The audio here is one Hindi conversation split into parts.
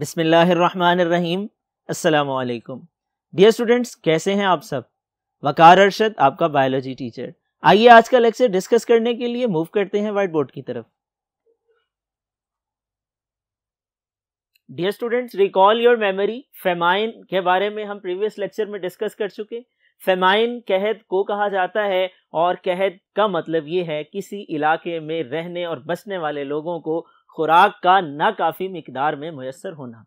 बिसमीम् अल्लाम डियर स्टूडेंट्स कैसे हैं आप सब वकार अरशद आपका बायोलॉजी टीचर आइए आज का लेक्चर डिस्कस करने के लिए मूव करते हैं वाइट बोर्ड की तरफ dear students recall your memory famine के बारे में हम प्रीवियस लेक्चर में डिस्कस कर चुके फेमाइन कहत को कहा जाता है और कहत का मतलब ये है किसी इलाके में रहने और बसने वाले लोगों को खुराक का नाकाफ़ी मकदार में मैसर होना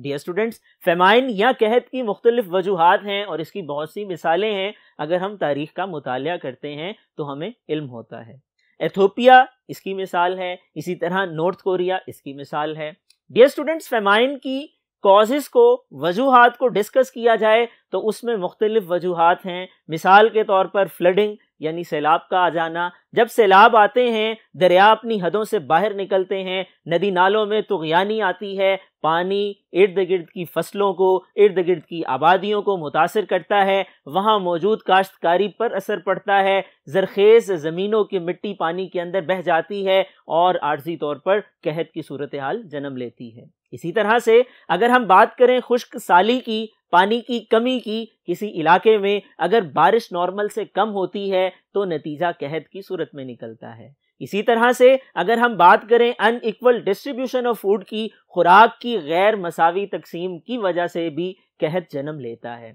डियर स्टूडेंट्स फेमाइन या कहत की मुख्तलिफ वजूहत हैं और इसकी बहुत सी मिसालें हैं अगर हम तारीख का मुताल करते हैं तो हमें इल्म होता है एथोपिया इसकी मिसाल है इसी तरह नॉर्थ कोरिया इसकी मिसाल है डियर स्टूडेंट्स फेमाइन की कॉजेज़ को वजूहत को डिस्कस किया जाए तो उसमें मुख्तलिफ वजूहत हैं मिसाल के तौर पर फ्लडिंग यानी सैलाब का आ जाना जब सैलाब आते हैं दरिया अपनी हदों से बाहर निकलते हैं नदी नालों में तुगयानी आती है पानी इर्द गिर्द की फसलों को इर्द गिर्द की आबादियों को मुतासर करता है वहाँ मौजूद काश्तकारी पर असर पड़ता है जरखेज़ ज़मीनों की मिट्टी पानी के अंदर बह जाती है और आर्जी तौर पर कहत की सूरत हाल जन्म लेती है इसी तरह से अगर हम बात करें खुश्क साली की पानी की कमी की किसी इलाके में अगर बारिश नॉर्मल से कम होती है तो नतीजा कहत की सूरत में निकलता है इसी तरह से अगर हम बात करें अनइक्वल डिस्ट्रीब्यूशन ऑफ फूड की खुराक की गैर मसावी तकसीम की वजह से भी कहत जन्म लेता है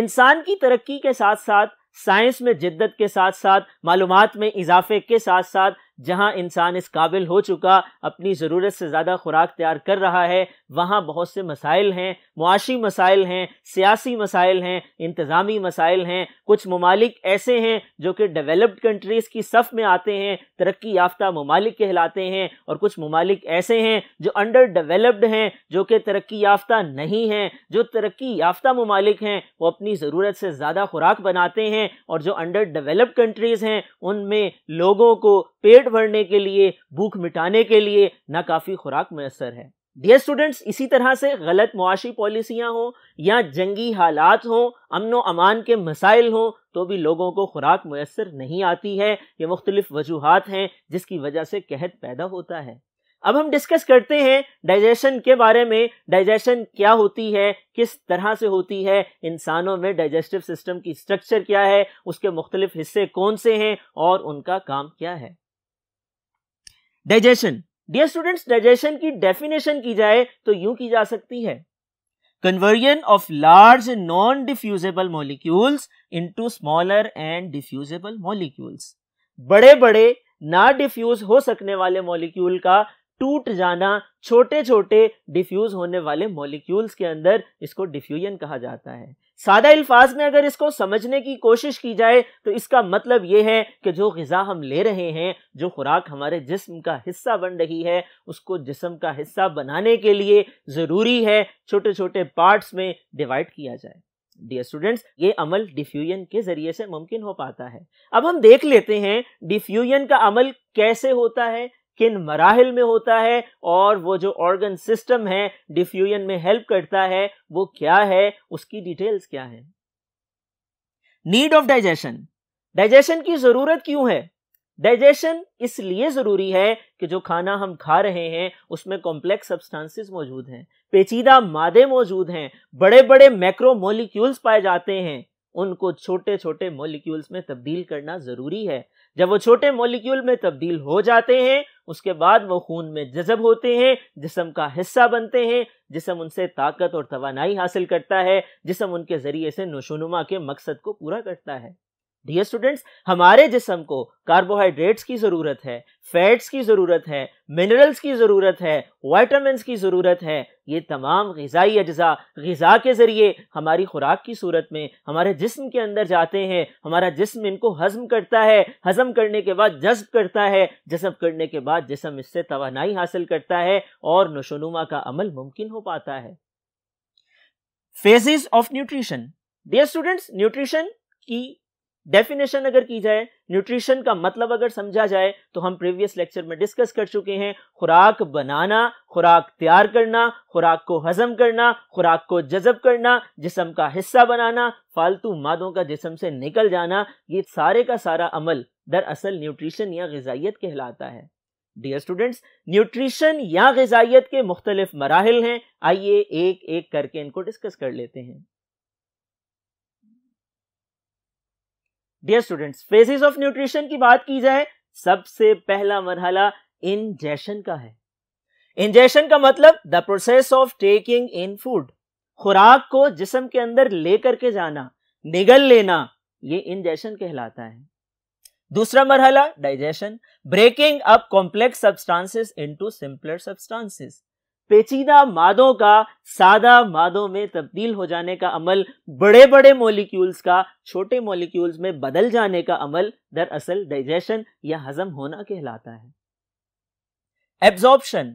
इंसान की तरक्की के साथ साथ साइंस में जिद्दत के साथ साथ मालूम में इजाफे के साथ साथ जहां इंसान इस काबिल हो चुका अपनी ज़रूरत से ज़्यादा खुराक तैयार कर रहा है वहां बहुत से मसाइल हैं मुआशी मसाइल हैं सियासी मसाइल हैं इंतज़ामी मसाइल हैं कुछ ममालिक ऐसे हैं जो कि डेवलप्ड कंट्रीज़ की सफ़ में आते हैं तरक्की याफ्ता ममालिक कहलाते हैं और कुछ ममालिक ऐसे हैं जो अंडर डेवलप्ड हैं जो कि तरक्की याफ्ता नहीं हैं जो तरक्की याफ्ता ममालिक हैं वो अपनी ज़रूरत से ज़्यादा खुराक बनाते हैं और जो अंडर डेवलप्ड कंट्रीज़ हैं उनमें लोगों को पेट पेट भरने के लिए भूख मिटाने के लिए ना काफ़ी खुराक मैसर है डियर स्टूडेंट्स इसी तरह से गलत मुआशी पॉलिसियाँ हों या जंगी हालात हों अमन अमान के मसाइल हों तो भी लोगों को खुराक मैसर नहीं आती है ये मुख्तलिफ वजूहत हैं जिसकी वजह से कहत पैदा होता है अब हम डिस्कस करते हैं डाइजेशन के बारे में डाइजेशन क्या होती है किस तरह से होती है इंसानों में डाइजेस्टिव सिस्टम की स्ट्रक्चर क्या है उसके मुख्तलिफ हिस्से कौन से हैं और उनका काम क्या है डाइजेशन डियर स्टूडेंट्स डाइजेशन की डेफिनेशन की जाए तो यूं की जा सकती है conversion of large non diffusible molecules into smaller and diffusible molecules बड़े बड़े ना डिफ्यूज हो सकने वाले मॉलिक्यूल का टूट जाना छोटे छोटे डिफ्यूज होने वाले मॉलिक्यूल्स के अंदर इसको डिफ्यूजन कहा जाता है सादा अल्फाज में अगर इसको समझने की कोशिश की जाए तो इसका मतलब ये है कि जो गज़ा हम ले रहे हैं जो खुराक हमारे जिस्म का हिस्सा बन रही है उसको जिस्म का हिस्सा बनाने के लिए ज़रूरी है छोटे छोटे पार्ट्स में डिवाइड किया जाए डियर स्टूडेंट्स ये अमल डिफ्यूजन के जरिए से मुमकिन हो पाता है अब हम देख लेते हैं डिफ्यूजन का अमल कैसे होता है किन मराहल में होता है और वो जो ऑर्गन सिस्टम है डिफ्यूजन में हेल्प करता है वो क्या है उसकी डिटेल्स क्या है नीड ऑफ डाइजेशन डाइजेशन की जरूरत क्यों है डाइजेशन इसलिए ज़रूरी है कि जो खाना हम खा रहे हैं उसमें कॉम्प्लेक्स सब्सटेंसेस मौजूद हैं पेचीदा मादे मौजूद हैं बड़े बड़े मैक्रो मोलिक्यूल्स पाए जाते हैं उनको छोटे छोटे मोलिक्यूल्स में तब्दील करना ज़रूरी है जब वो छोटे मॉलिक्यूल में तब्दील हो जाते हैं उसके बाद वो खून में जजब होते हैं जिसम का हिस्सा बनते हैं जिसम उनसे ताकत और तोानाई हासिल करता है जिसम उनके ज़रिए से नशोनुमा के मकसद को पूरा करता है डियर स्टूडेंट्स हमारे जिसम को कार्बोहाइड्रेट्स की ज़रूरत है फैट्स की ज़रूरत है मिनरल्स की ज़रूरत है वाइटामिन की ज़रूरत है ये तमाम गज़ाई अज्जा गज़ा के ज़रिए हमारी खुराक की सूरत में हमारे जिसम के अंदर जाते हैं हमारा जिसम इनको हज़म करता है हज़म करने के बाद जज्ब करता है जज्ब करने के बाद जिसम इससे तोानाई हासिल करता है और नशोनुमा का अमल मुमकिन हो पाता है phases of nutrition dear students nutrition की डेफिनेशन अगर की जाए न्यूट्रिशन का मतलब अगर समझा जाए तो हम प्रीवियस लेक्चर में डिस्कस कर चुके हैं खुराक बनाना खुराक तैयार करना खुराक को हजम करना खुराक को जजब करना जिसम का हिस्सा बनाना फालतू मादों का जिसम से निकल जाना ये सारे का सारा अमल दरअसल न्यूट्रिशन या गजाइत कहलाता है डियर स्टूडेंट्स न्यूट्रिशन या गजाइत के मुख्तलिफ मराहल हैं आइए एक एक करके इनको डिस्कस कर लेते हैं dear students phases of nutrition की बात की जाए सबसे पहला मरहला इंजेशन का है इंजेशन का मतलब the process of taking in food खुराक को जिसम के अंदर लेकर के जाना निगल लेना ये इंजेशन कहलाता है दूसरा मरहला digestion breaking up complex substances into simpler substances पेचीदा मादों का सादा मादों में तब्दील हो जाने का अमल बड़े बड़े मॉलिक्यूल्स का छोटे मॉलिक्यूल्स में बदल जाने का अमल दरअसल डाइजेशन या हजम होना कहलाता है एब्जॉर्प्शन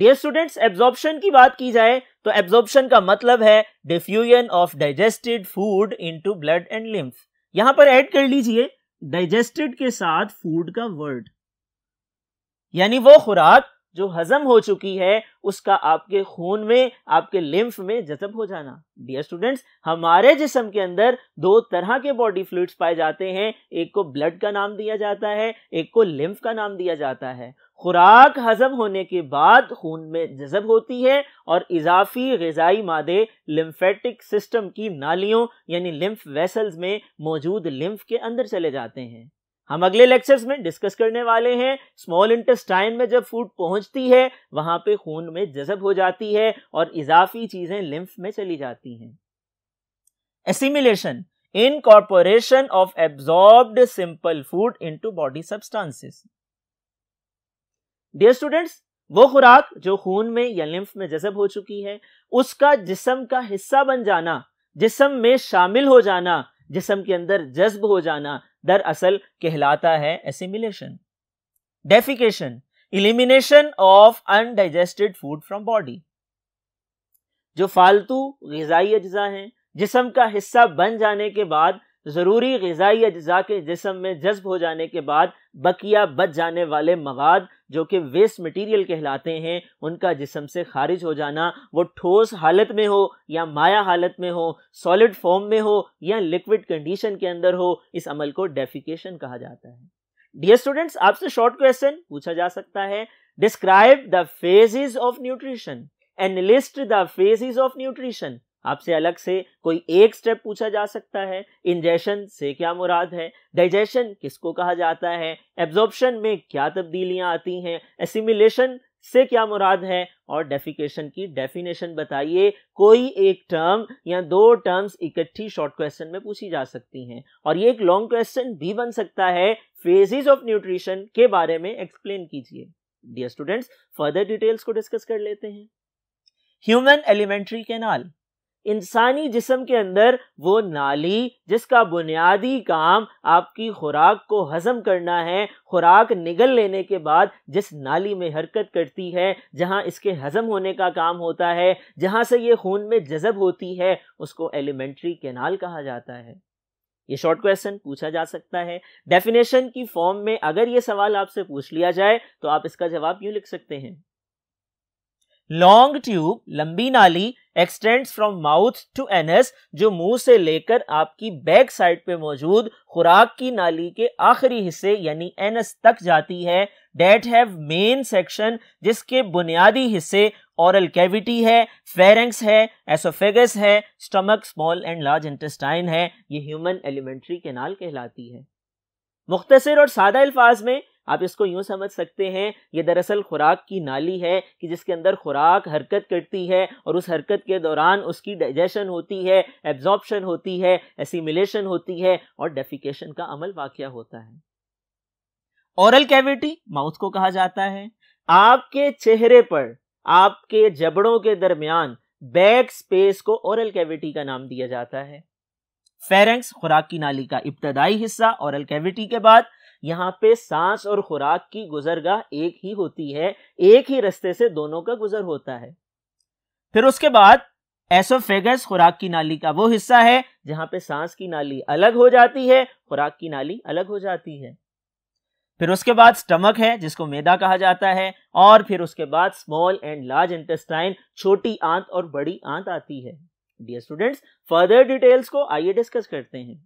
डियर स्टूडेंट्स एब्जॉर्प्शन की बात की जाए तो एब्जॉर्प्शन का मतलब है diffusion of digested food into blood and lymph यहां पर ऐड कर लीजिए डाइजेस्टेड के साथ फूड का वर्ड यानी वो खुराक जो हजम हो चुकी है उसका आपके खून में आपके लिम्फ में जजब हो जाना डियर स्टूडेंट्स हमारे जिसम के अंदर दो तरह के बॉडी फ्लूड्स पाए जाते हैं एक को ब्लड का नाम दिया जाता है एक को लिम्फ का नाम दिया जाता है खुराक हजम होने के बाद खून में जजब होती है और इजाफी गजाई मादे लिम्फेटिक सिस्टम की नालियों यानी लिम्फ वेसल्स में मौजूद लिम्फ के अंदर चले जाते हैं हम अगले लेक्चर्स में डिस्कस करने वाले हैं स्मॉल इंटेस्टाइन में जब फूड पहुंचती है वहां पे खून में जजब हो जाती है और इजाफी चीजें लिम्फ में चली जाती हैं assimilation corporation of absorbed simple food into body substances dear students वो खुराक जो खून में या लिम्फ में जजब हो चुकी है उसका जिसम का हिस्सा बन जाना जिसम में शामिल हो जाना जिसम के अंदर जज्ब हो जाना दरअसल कहलाता है assimilation defecation elimination of undigested food from body जो फालतू गजाई अज्जा हैं जिसम का हिस्सा बन जाने के बाद ज़रूरी गज़ाई अज्जा के जिसम में जज्ब हो जाने के बाद बकिया बच जाने वाले मवाद जो कि वेस्ट मटीरियल कहलाते हैं उनका जिसम से खारिज हो जाना वो ठोस हालत में हो या माया हालत में हो सॉलिड फॉर्म में हो या लिक्विड कंडीशन के अंदर हो इस अमल को डेफिकेशन कहा जाता है डियर स्टूडेंट्स आपसे शॉर्ट क्वेश्चन पूछा जा सकता है describe the phases of nutrition enlist list the phases of nutrition आपसे अलग से कोई एक स्टेप पूछा जा सकता है इंजेशन से क्या मुराद है डाइजेशन किसको कहा जाता है एब्जॉर्प्शन में क्या तब्दीलियां आती हैं एसिमिलेशन से क्या मुराद है और डेफिकेशन की डेफिनेशन बताइए कोई एक टर्म या दो टर्म्स इकट्ठी शॉर्ट क्वेश्चन में पूछी जा सकती हैं और ये एक लॉन्ग क्वेश्चन भी बन सकता है फेजेस ऑफ न्यूट्रिशन के बारे में एक्सप्लेन कीजिए डियर स्टूडेंट्स फर्दर डिटेल्स को डिस्कस कर लेते हैं ह्यूमन एलिमेंट्री कैनाल इंसानी जिसम के अंदर वो नाली जिसका बुनियादी काम आपकी खुराक को हजम करना है खुराक निगल लेने के बाद जिस नाली में हरकत करती है जहाँ इसके हजम होने का काम होता है जहाँ से ये खून में जजब होती है उसको एलिमेंट्री केनाल कहा जाता है ये शॉर्ट क्वेश्चन पूछा जा सकता है डेफिनेशन की फॉर्म में अगर ये सवाल आपसे पूछ लिया जाए तो आप इसका जवाब यूँ लिख सकते हैं लॉन्ग ट्यूब लंबी नाली extends from mouth to anus जो मुंह से लेकर आपकी बैक साइड पे मौजूद खुराक की नाली के आखिरी हिस्से यानी एनस तक जाती है डेट हैव मेन सेक्शन जिसके बुनियादी हिस्से औरल कैविटी है फेरेंक्स है एसोफेगस है stomach small and large intestine है ये ह्यूमन एलिमेंट्री केनाल कहलाती है मुख्तसर और सादा अल्फाज में आप इसको यूं समझ सकते हैं ये दरअसल खुराक की नाली है कि जिसके अंदर खुराक हरकत करती है और उस हरकत के दौरान उसकी डाइजेशन होती है एब्जॉर्बशन होती है एसिमिलेशन होती है और डेफिकेशन का अमल वाक्य होता है औरल कैविटी माउथ को कहा जाता है आपके चेहरे पर आपके जबड़ों के दरमियान बैक स्पेस को औरल कैविटी का नाम दिया जाता है फेरेंक्स खुराक की नाली का इब्तदाई हिस्सा औरल कैविटी के बाद यहाँ पे सांस और खुराक की गुजरगाह एक ही होती है एक ही रास्ते से दोनों का गुजर होता है फिर उसके बाद एसोफेगस खुराक की नाली का वो हिस्सा है जहां पे सांस की नाली अलग हो जाती है खुराक की नाली अलग हो जाती है फिर उसके बाद स्टमक है जिसको मैदा कहा जाता है और फिर उसके बाद स्मॉल एंड लार्ज इंटेस्टाइन छोटी आंत और बड़ी आंत आती है डियर स्टूडेंट्स फर्दर डिटेल्स को आइए डिस्कस करते हैं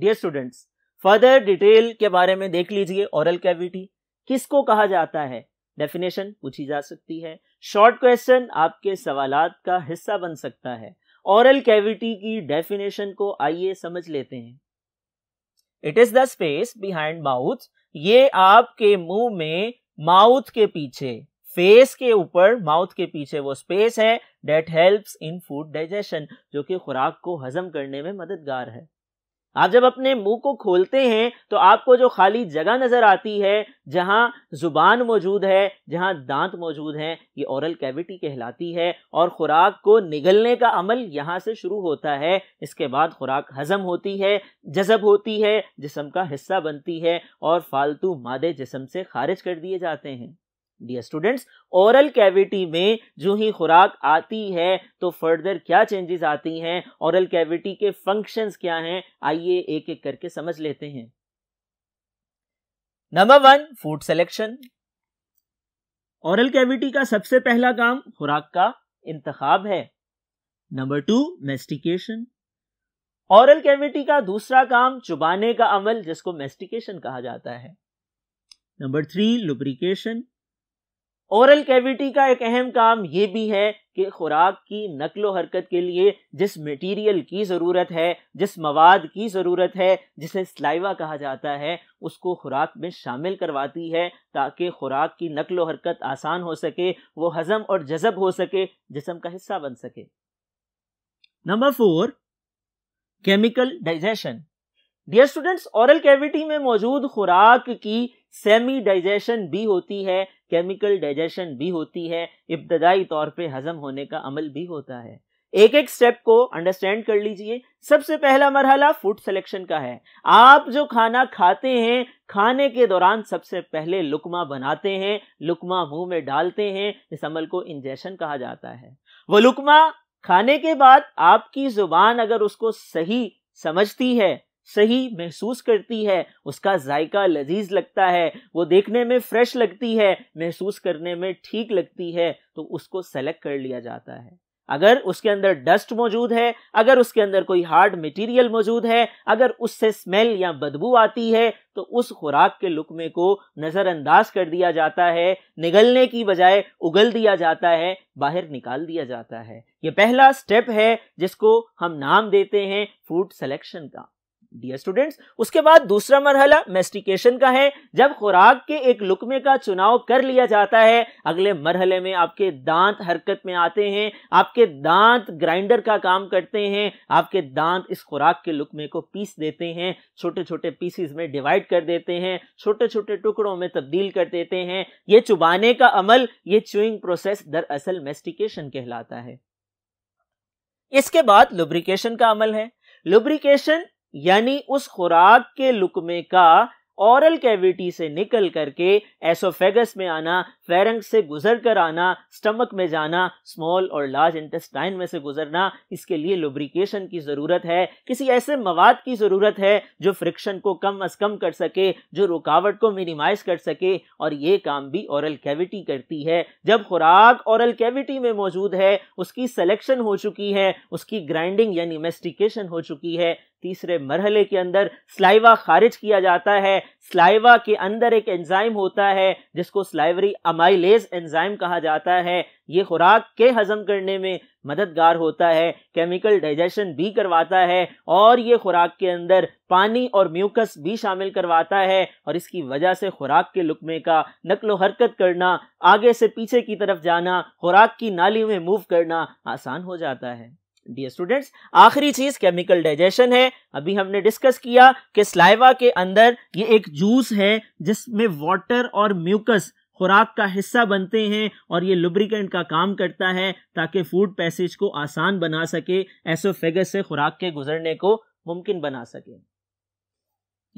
डियर स्टूडेंट्स फर्दर डिटेल के बारे में देख लीजिए ओरल कैविटी किसको कहा जाता है डेफिनेशन पूछी जा सकती है शॉर्ट क्वेश्चन आपके सवाल का हिस्सा बन सकता है ओरल कैविटी की डेफिनेशन को आइए समझ लेते हैं it is the space behind mouth ये आपके मुंह में माउथ के पीछे फेस के ऊपर माउथ के पीछे वो स्पेस है that helps in food digestion जो कि खुराक को हजम करने में मददगार है आप जब अपने मुंह को खोलते हैं तो आपको जो खाली जगह नज़र आती है जहां ज़ुबान मौजूद है जहां दांत मौजूद हैं ये औरल कैविटी कहलाती है और ख़ुराक को निगलने का अमल यहां से शुरू होता है इसके बाद खुराक हज़म होती है जज़ब होती है जिसम का हिस्सा बनती है और फालतू मादे जिसम से खारिज कर दिए जाते हैं डियर स्टूडेंट्स ओरल कैविटी में जो ही खुराक आती है तो फर्दर क्या चेंजेस आती हैं ओरल कैविटी के फंक्शंस क्या हैं आइए एक एक करके समझ लेते हैं number one food selection oral cavity का सबसे पहला काम खुराक का इंतखाब है number two mastication oral cavity का दूसरा काम चुबाने का अमल जिसको मेस्टिकेशन कहा जाता है number three lubrication oral cavity का एक अहम काम ये भी है कि खुराक की नकलो हरकत के लिए जिस मटेरियल की ज़रूरत है जिस मवाद की ज़रूरत है जिसे स्लाइवा कहा जाता है उसको खुराक में शामिल करवाती है ताकि खुराक की नकलो हरकत आसान हो सके वो हज़म और जज़ब हो सके जिसम का हिस्सा बन सके number four chemical digestion dear students oral cavity में मौजूद खुराक की सेमी डाइजेशन भी होती है केमिकल डाइजेशन भी होती है इब्तदाई तौर पे हजम होने का अमल भी होता है एक एक स्टेप को अंडरस्टैंड कर लीजिए सबसे पहला मरहला फूड सिलेक्शन का है आप जो खाना खाते हैं खाने के दौरान सबसे पहले लुकमा बनाते हैं लुकमा मुंह में डालते हैं इस अमल को इंजेशन कहा जाता है वो लुकमा खाने के बाद आपकी जुबान अगर उसको सही समझती है सही महसूस करती है उसका जायका लजीज लगता है वो देखने में फ्रेश लगती है महसूस करने में ठीक लगती है तो उसको सेलेक्ट कर लिया जाता है अगर उसके अंदर डस्ट मौजूद है अगर उसके अंदर कोई हार्ड मटेरियल मौजूद है अगर उससे स्मेल या बदबू आती है तो उस खुराक के लुकमे को नज़रअंदाज कर दिया जाता है निगलने की बजाय उगल दिया जाता है बाहर निकाल दिया जाता है ये पहला स्टेप है जिसको हम नाम देते हैं फूड सेलेक्शन का डियर स्टूडेंट्स उसके बाद दूसरा मरहला मेस्टिकेशन का है जब खुराक के एक लुकमे का चुनाव कर लिया जाता है अगले मरहले में आपके दांत हरकत में आते हैं आपके दांत ग्राइंडर का काम करते हैं आपके दांत इस खुराक के लुकमे को पीस देते हैं छोटे छोटे पीसीज में डिवाइड कर देते हैं छोटे छोटे टुकड़ों में तब्दील कर देते हैं ये चुबाने का अमल ये चुइंग प्रोसेस दरअसल मेस्टिकेशन कहलाता है इसके बाद लुब्रिकेशन का अमल है लुब्रिकेशन यानी उस खुराक के लुकमे का औरल कैविटी से निकल करके एसोफेगस में आना फेरंग से गुजर कर आना स्टमक में जाना स्मॉल और लार्ज इंटेस्टाइन में से गुजरना इसके लिए लुब्रिकेशन की ज़रूरत है किसी ऐसे मवाद की ज़रूरत है जो फ्रिक्शन को कम अज़ कम कर सके जो रुकावट को मिनिमाइज कर सके और ये काम भी औरल कैविटी करती है जब खुराक औरल कैविटी में मौजूद है उसकी सेलेक्शन हो चुकी है उसकी ग्राइंडिंग यानी मेस्टिकेशन हो चुकी है तीसरे मरहले के अंदर स्लाइवा खारिज किया जाता है स्लाइवा के अंदर एक एंजाइम होता है जिसको स्लाइवरी अमाइलेज एंजाइम कहा जाता है ये खुराक के हजम करने में मददगार होता है केमिकल डाइजेशन भी करवाता है और ये खुराक के अंदर पानी और म्यूकस भी शामिल करवाता है और इसकी वजह से खुराक के लुकमे का नकलो हरकत करना आगे से पीछे की तरफ जाना खुराक की नाली में मूव करना आसान हो जाता है डियर स्टूडेंट्स आखिरी चीज केमिकल डाइजेशन है अभी हमने डिस्कस किया कि स्लाइवा के अंदर ये एक जूस है जिसमें वाटर और म्यूकस खुराक का हिस्सा बनते हैं और ये लुब्रिकेंट का काम करता है ताकि फूड पैसेज को आसान बना सके एसोफेगस से खुराक के गुजरने को मुमकिन बना सके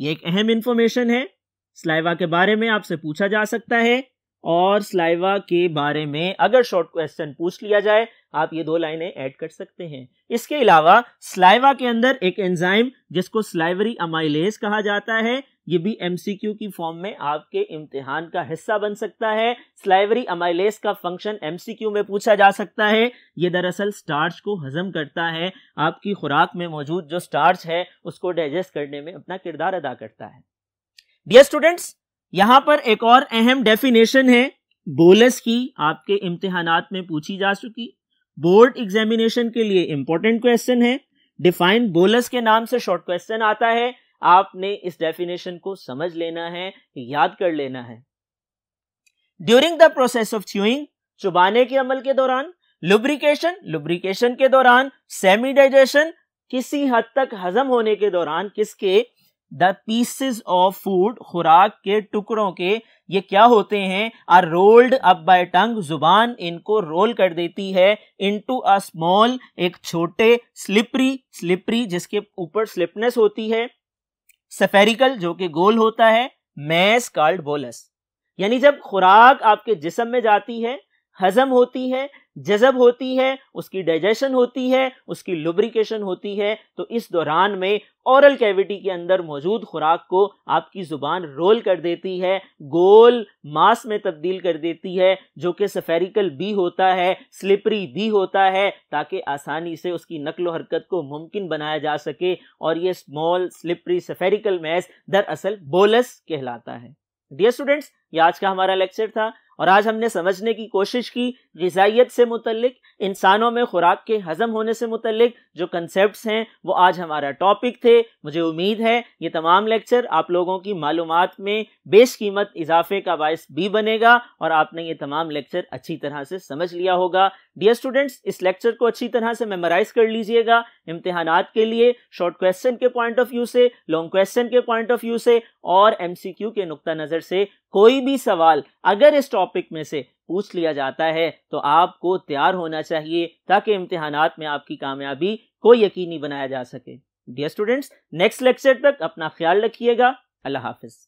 ये एक अहम इंफॉर्मेशन है स्लाइवा के बारे में आपसे पूछा जा सकता है और स्लाइवा के बारे में अगर शॉर्ट क्वेश्चन पूछ लिया जाए आप ये दो लाइनें ऐड कर सकते हैं इसके अलावा स्लाइवा के अंदर एक एंजाइम जिसको स्लाइवरी अमाइलेज कहा जाता है ये भी एमसीक्यू की फॉर्म में आपके इम्तिहान का हिस्सा बन सकता है स्लाइवरी अमाइलेस का फंक्शन एमसीक्यू में पूछा जा सकता है ये दरअसल स्टार्च को हजम करता है आपकी खुराक में मौजूद जो स्टार्च है उसको डाइजेस्ट करने में अपना किरदार अदा करता है डियर स्टूडेंट्स यहां पर एक और अहम डेफिनेशन है बोलस की आपके इम्तिहानात में पूछी जा चुकी बोर्ड एग्जामिनेशन के लिए इंपॉर्टेंट क्वेश्चन है डिफाइन बोलस के नाम से शॉर्ट क्वेश्चन आता है आपने इस डेफिनेशन को समझ लेना है याद कर लेना है during the process of chewing चुबाने के अमल के दौरान लुब्रिकेशन लुब्रिकेशन के दौरान सेमी डाइजेशन किसी हद तक हजम होने के दौरान किसके द पीसेस ऑफ फूड खुराक के टुकड़ों के ये क्या होते हैं are rolled up by tongue जुबान इनको रोल कर देती है इन टू अ स्मॉल एक छोटे स्लिपरी स्लिपरी जिसके ऊपर स्लिपनेस होती है सफेरिकल जो कि गोल होता है मैस कार्ड बोलस यानी जब खुराक आपके जिसम में जाती है हजम होती है जजब होती है उसकी डाइजेशन होती है उसकी लुब्रिकेशन होती है तो इस दौरान में औरल कैविटी के अंदर मौजूद खुराक को आपकी ज़ुबान रोल कर देती है गोल मास में तब्दील कर देती है जो कि सफेरिकल भी होता है स्लिपरी भी होता है ताकि आसानी से उसकी नकल हरकत को मुमकिन बनाया जा सके और ये स्मॉल स्लिपरी सफेरिकल मैस दरअसल बोलस कहलाता है डियर स्टूडेंट्स ये आज का हमारा लेक्चर था और आज हमने समझने की कोशिश की गजाइत से मुतलक इंसानों में खुराक के हजम होने से मुतलिक जो कंसेप्ट हैं वो आज हमारा टॉपिक थे मुझे उम्मीद है ये तमाम लेक्चर आप लोगों की मालूम में बेश कीमत इजाफे का बायस भी बनेगा और आपने ये तमाम लेक्चर अच्छी तरह से समझ लिया होगा डियर स्टूडेंट्स इस लेक्चर को अच्छी तरह से मेमोराइज कर लीजिएगा इम्तहान के लिए शॉर्ट क्वेश्चन के पॉइंट ऑफ व्यू से लॉन्ग क्वेश्चन के पॉइंट ऑफ व्यू से और क्यू के नुकता नज़र से कोई भी सवाल अगर इस टॉपिक में से पूछ लिया जाता है तो आपको तैयार होना चाहिए ताकि इम्तहान में आपकी कामयाबी को यकीनी बनाया जा सके डियर स्टूडेंट्स नेक्स्ट लेक्चर तक अपना ख्याल रखिएगा अल्लाह हाफिज़